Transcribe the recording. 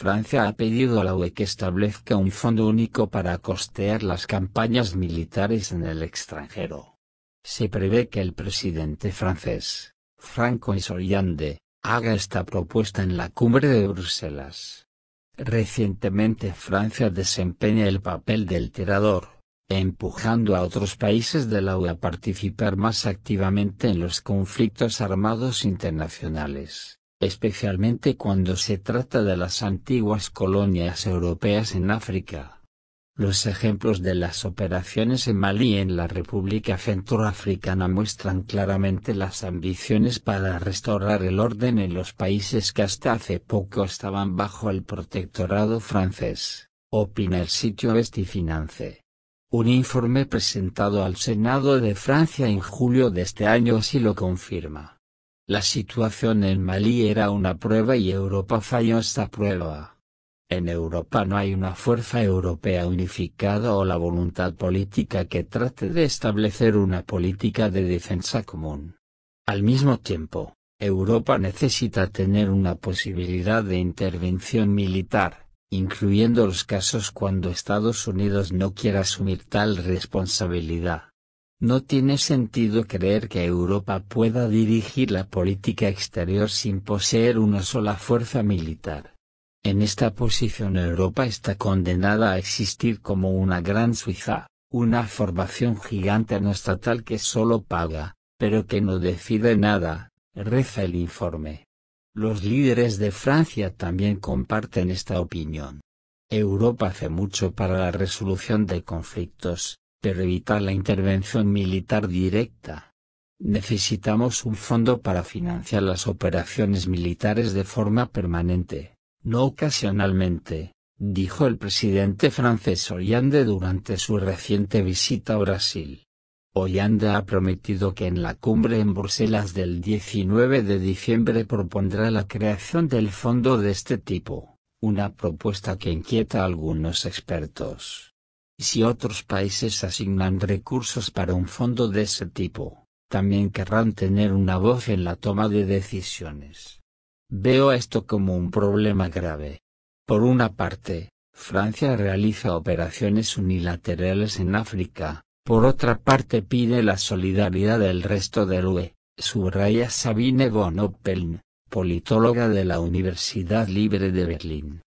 Francia ha pedido a la UE que establezca un fondo único para costear las campañas militares en el extranjero. Se prevé que el presidente francés, Franco Hollande, haga esta propuesta en la cumbre de Bruselas. Recientemente Francia desempeña el papel del tirador, empujando a otros países de la UE a participar más activamente en los conflictos armados internacionales especialmente cuando se trata de las antiguas colonias europeas en África. Los ejemplos de las operaciones en Malí en la República Centroafricana muestran claramente las ambiciones para restaurar el orden en los países que hasta hace poco estaban bajo el protectorado francés, opina el sitio Vestifinance. Un informe presentado al Senado de Francia en julio de este año así lo confirma. La situación en Malí era una prueba y Europa falló esta prueba. En Europa no hay una fuerza europea unificada o la voluntad política que trate de establecer una política de defensa común. Al mismo tiempo, Europa necesita tener una posibilidad de intervención militar, incluyendo los casos cuando Estados Unidos no quiera asumir tal responsabilidad. No tiene sentido creer que Europa pueda dirigir la política exterior sin poseer una sola fuerza militar. En esta posición Europa está condenada a existir como una gran Suiza, una formación gigante no estatal que solo paga, pero que no decide nada, reza el informe. Los líderes de Francia también comparten esta opinión. Europa hace mucho para la resolución de conflictos, pero evitar la intervención militar directa. Necesitamos un fondo para financiar las operaciones militares de forma permanente, no ocasionalmente, dijo el presidente francés Hollande durante su reciente visita a Brasil. Hollande ha prometido que en la cumbre en Bruselas del 19 de diciembre propondrá la creación del fondo de este tipo, una propuesta que inquieta a algunos expertos si otros países asignan recursos para un fondo de ese tipo, también querrán tener una voz en la toma de decisiones. Veo esto como un problema grave. Por una parte, Francia realiza operaciones unilaterales en África, por otra parte pide la solidaridad del resto del UE, subraya Sabine von Oppeln, politóloga de la Universidad Libre de Berlín.